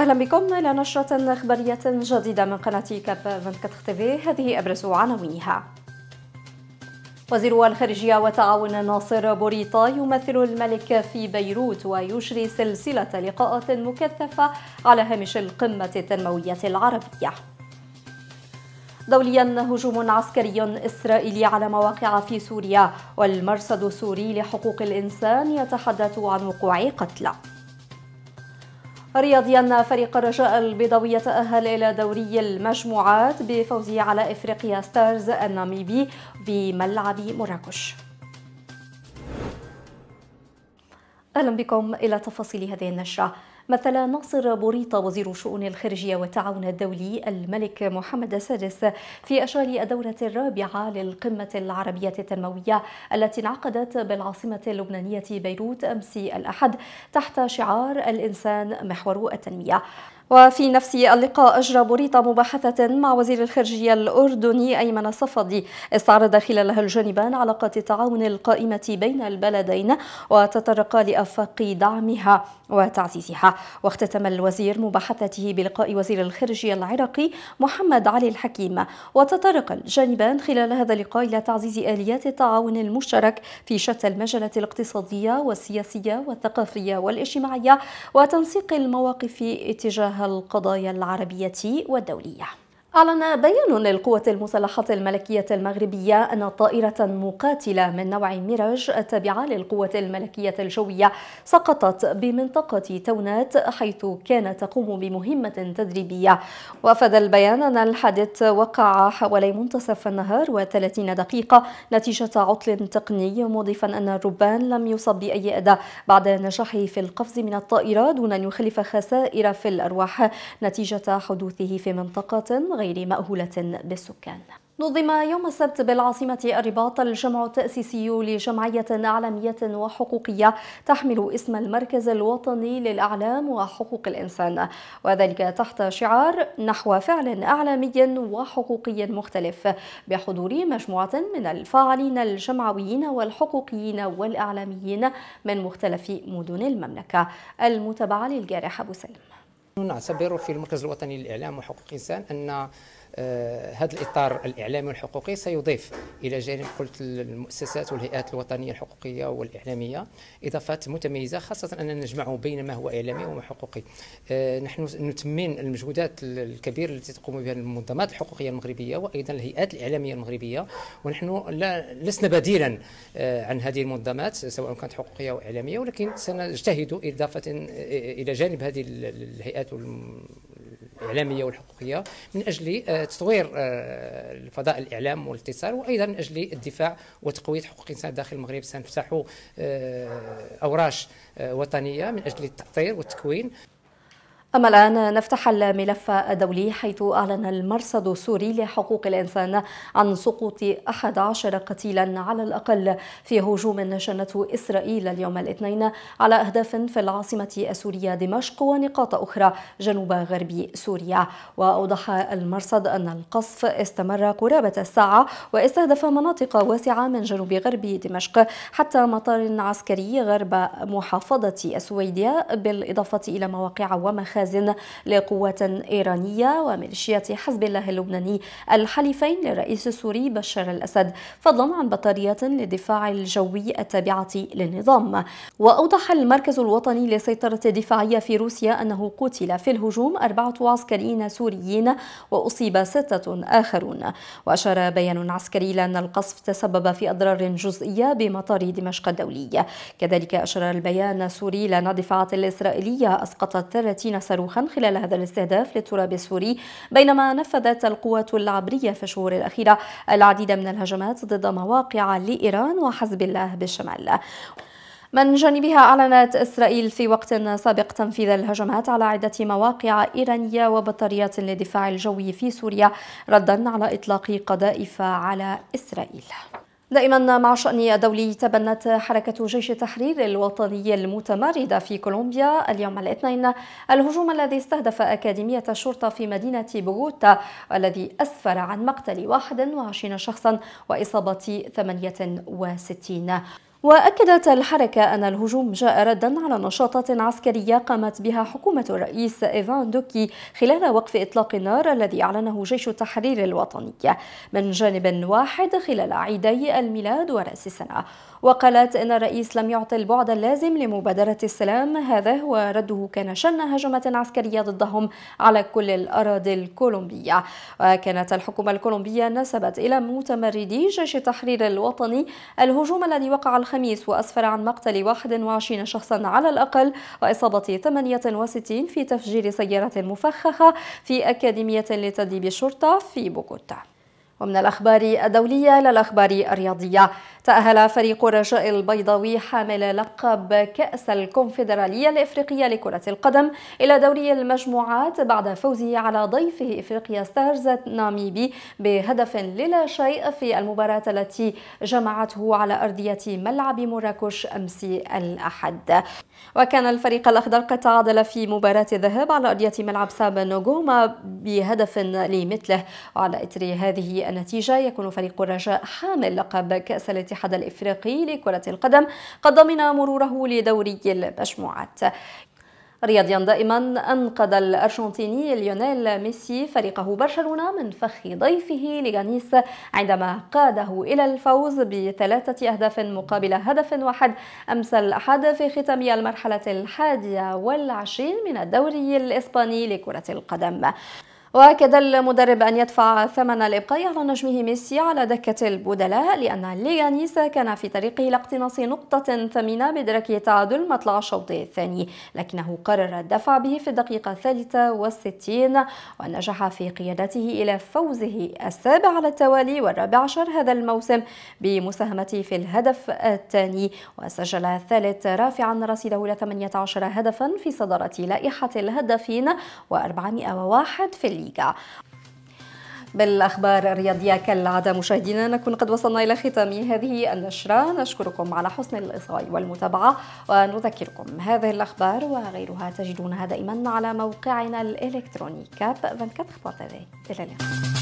أهلا بكم إلى نشرة إخبارية جديدة من قناة كاب 24 تي في هذه أبرز عناوينها وزير الخارجية وتعاون ناصر بوريطة يمثل الملك في بيروت ويجري سلسلة لقاءات مكثفة على هامش القمة التنموية العربية دوليا هجوم عسكري إسرائيلي على مواقع في سوريا والمرصد السوري لحقوق الإنسان يتحدث عن وقوع قتلى رياضيا فريق الرجاء البيضاوي يتأهل إلى دوري المجموعات بفوزه على إفريقيا ستارز الناميبي بملعب مراكش أهلا بكم إلى تفاصيل هذه النشرة مثل ناصر بوريطة وزير شؤون الخارجية والتعاون الدولي الملك محمد السادس في أشغال الدورة الرابعة للقمة العربية التنموية التي انعقدت بالعاصمة اللبنانية بيروت أمس الأحد تحت شعار الإنسان محور التنمية وفي نفس اللقاء أجرى بوريطة مباحثة مع وزير الخارجية الأردني أيمن الصفدي استعرض خلالها الجانبان علاقات التعاون القائمة بين البلدين وتطرق لأفاق دعمها وتعزيزها واختتم الوزير مباحثته بلقاء وزير الخارجية العراقي محمد علي الحكيم وتطرق الجانبان خلال هذا اللقاء إلى تعزيز آليات التعاون المشترك في شتى المجالات الاقتصادية والسياسية والثقافية والاجتماعية وتنسيق المواقف اتجاه القضايا العربية والدولية أعلن بيان للقوة المسلحة الملكية المغربية أن طائرة مقاتلة من نوع ميراج التابعة للقوة الملكية الجوية سقطت بمنطقة تونات حيث كانت تقوم بمهمة تدريبية وأفاد البيان أن الحادث وقع حوالي منتصف النهار و30 دقيقة نتيجة عطل تقني مضيفا أن الربان لم يصب بأي أداء بعد نجاحه في القفز من الطائرة دون أن يخلف خسائر في الأرواح نتيجة حدوثه في منطقة غير مأهولة بالسكان نظم يوم السبت بالعاصمة الرباط الجمع التأسيسي لجمعية أعلامية وحقوقية تحمل اسم المركز الوطني للأعلام وحقوق الإنسان وذلك تحت شعار نحو فعل أعلامي وحقوقي مختلف بحضور مجموعة من الفاعلين الجمعويين والحقوقيين والإعلاميين من مختلف مدن المملكة المتابعة للجارح أبو سلم نعتبر في المركز الوطني للاعلام وحقوق الانسان ان آه، هذا الاطار الاعلامي والحقوقي سيضيف الى جانب قلت المؤسسات والهيئات الوطنيه الحقوقيه والاعلاميه اضافات متميزه خاصه اننا نجمع بين ما هو اعلامي وما حقوقي آه، نحن نتمين المجهودات الكبيره التي تقوم بها المنظمات الحقوقيه المغربيه وايضا الهيئات الاعلاميه المغربيه ونحن لا لسنا بديلا آه، عن هذه المنظمات سواء كانت حقوقيه او اعلاميه ولكن سنجتهد اضافه الى جانب هذه الهيئات الاعلاميه والحقوقيه من اجل آه، تطوير آه، الفضاء الاعلام والاتصال وايضا من اجل الدفاع وتقويه حقوق الانسان داخل المغرب سنفتح آه، اوراش وطنيه من اجل التاطير والتكوين أما الآن نفتح الملف الدولي حيث أعلن المرصد السوري لحقوق الإنسان عن سقوط 11 قتيلا على الأقل في هجوم شنته إسرائيل اليوم الاثنين على أهداف في العاصمة السورية دمشق ونقاط أخرى جنوب غرب سوريا وأوضح المرصد أن القصف استمر قرابة الساعة واستهدف مناطق واسعة من جنوب غرب دمشق حتى مطار عسكري غرب محافظة السويدية بالإضافة إلى مواقع ومخارج مخازن لقوات إيرانية وميليشيات حزب الله اللبناني الحليفين للرئيس السوري بشار الأسد فضلا عن بطاريات للدفاع الجوي التابعة للنظام وأوضح المركز الوطني للسيطرة الدفاعية في روسيا أنه قتل في الهجوم أربعة عسكريين سوريين وأصيب ستة آخرون وأشار بيان عسكري لأن القصف تسبب في أضرار جزئية بمطار دمشق الدولي كذلك أشار البيان السوري لأن الدفاعات الإسرائيلية أسقطت 30 صاروخا خلال هذا الاستهداف للتراب السوري بينما نفذت القوات العبرية في الشهور الأخيرة العديد من الهجمات ضد مواقع لإيران وحزب الله بالشمال من جانبها أعلنت إسرائيل في وقت سابق تنفيذ الهجمات على عدة مواقع إيرانية وبطاريات للدفاع الجوي في سوريا ردا على إطلاق قذائف على إسرائيل دائما مع شأن الدولي تبنت حركة جيش التحرير الوطني المتمردة في كولومبيا اليوم الاثنين الهجوم الذي استهدف أكاديمية الشرطة في مدينة بوغوتا والذي أسفر عن مقتل 21 شخصا وإصابة 68 وأكدت الحركة أن الهجوم جاء ردا على نشاطات عسكرية قامت بها حكومة الرئيس إيفان دوكي خلال وقف إطلاق النار الذي أعلنه جيش التحرير الوطني من جانب واحد خلال عيدي الميلاد ورأس السنة وقالت إن الرئيس لم يعطي البعد اللازم لمبادرة السلام هذا ورده كان شن هجمة عسكرية ضدهم على كل الأراضي الكولومبية وكانت الحكومة الكولومبية نسبت إلى متمردي جيش التحرير الوطني الهجوم الذي وقع الخميس وأسفر عن مقتل 21 شخصا على الأقل وإصابة 68 في تفجير سيارة مفخخة في أكاديمية لتدريب الشرطة في بوغوتا ومن الأخبار الدولية للأخبار الرياضية تأهل فريق الرجاء البيضاوي حامل لقب كأس الكونفدرالية الإفريقية لكرة القدم إلى دوري المجموعات بعد فوزه على ضيفه إفريقيا ستارز ناميبي بهدف للا شيء في المباراة التي جمعته على أرضية ملعب مراكش أمس الأحد وكان الفريق الأخضر قد تعادل في مباراة الذهاب على أرضية ملعب ساب نوغوما بهدف لمثله وعلى إثر هذه النتيجة يكون فريق الرجاء حامل لقب كأس الاتحاد الإفريقي لكرة القدم قد ضمن مروره لدوري المجموعات رياضيا دائما أنقذ الأرجنتيني ليونيل ميسي فريقه برشلونة من فخ ضيفه ليغانيس عندما قاده إلى الفوز بثلاثة أهداف مقابل هدف واحد أمس الأحد في ختام المرحلة الحادية والعشرين من الدوري الإسباني لكرة القدم واكد المدرب أن يدفع ثمن الإبقاء على نجمه ميسي على دكة البدلاء لأن ليانيس كان في طريقه إلى اقتناص نقطة ثمينة بدرك تعادل مطلع الشوط الثاني لكنه قرر الدفع به في الدقيقة الثالثة والستين ونجح في قيادته إلى فوزه السابع على التوالي والرابع عشر هذا الموسم بمساهمته في الهدف الثاني وسجل الثالث رافعا رصيده إلى 18 هدفا في صدارة لائحة الهدافين و401 في الليغا بالأخبار الرياضية كالعادة مشاهدينا نكون قد وصلنا إلى ختام هذه النشرة نشكركم على حسن الإصغاء والمتابعة ونذكركم هذه الأخبار وغيرها تجدونها دائما على موقعنا الإلكتروني كاب 24.tv إلى اللقاء